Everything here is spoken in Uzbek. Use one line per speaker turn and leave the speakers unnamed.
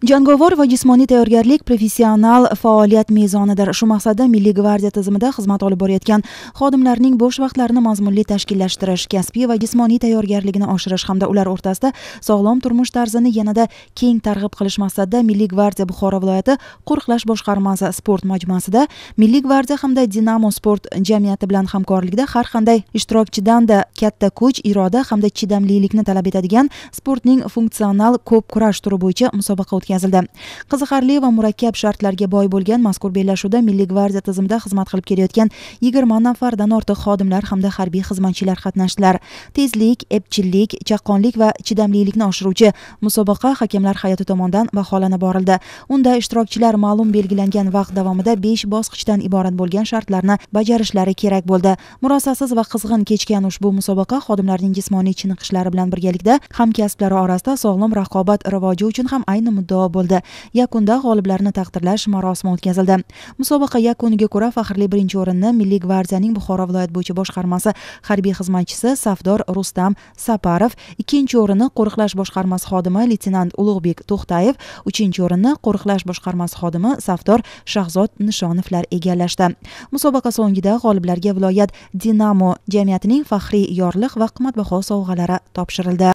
jangovar va jismoniy tayyorgarlik professional faoliyat mezonidir shu maqsadda milliy gvardiya tizimida xizmat olib borayotgan xodimlarning bo'sh vaqtlarini mazmunli tashkillashtirish kasbiy va jismoniy tayyorgarligini oshirish hamda ular o'rtasida sog'lom turmush tarzini yanada keng targ'ib qilish maqsadida milliy gvardiya buxoro viloyati qo'riqlash boshqarmasi sport majmuasida milliy gvardiya hamda dinamo sport jamiyati bilan hamkorlikda har qanday ishtirokchidanda katta kuch iroda hamda chidamlilikni talab etadigan sportning funksional ko'p kurash turi bo'yicha musobaqa o'tkazi o'tkazildi qiziqarli va murakkab shartlarga boy bo'lgan mazkur bellashuvda milliy gvardiya tizimida xizmat qilib kelayotgan yigirma nafardan ortiq xodimlar hamda harbiy xizmatchilar qatnashdilar tezlik epchillik chaqqonlik va chidamlilikni oshiruvchi musobaqa hakamlar hay'ati tomonidan baholana borildi unda ishtirokchilar ma'lum belgilangan vaqt davomida besh bosqichdan iborat bo'lgan shartlarni bajarishlari kerak bo'ldi murosasiz va qizg'in kechgan ushbu musobaqa xodimlarning jismoniy chiniqishlari bilan birgalikda hamkasblari orasida sog'lom raqobat rivoji uchun ham ayni muddao javob bo'ldi yakunda g'oliblarni taqdirlash marosimi o'tkazildi musobaqa yakuniga ko'ra faxrli birinchi o'rinni milliy gvardiyaning buxoro viloyat bo'yicha boshqarmasi harbiy xizmatchisi safdor rustam saparov ikkinchi o'rinni qo'riqlash boshqarmasi xodimi leytenant ulug'bek to'xtayev uchinchi o'rinni qo'riqlash boshqarmasi xodimi safdor shahzod nishonovlar egallashdi musobaqa so'ngida g'oliblarga viloyat dinamo jamiyatining faxriy yorliq va qimmatbaho sovg'alari topshirildi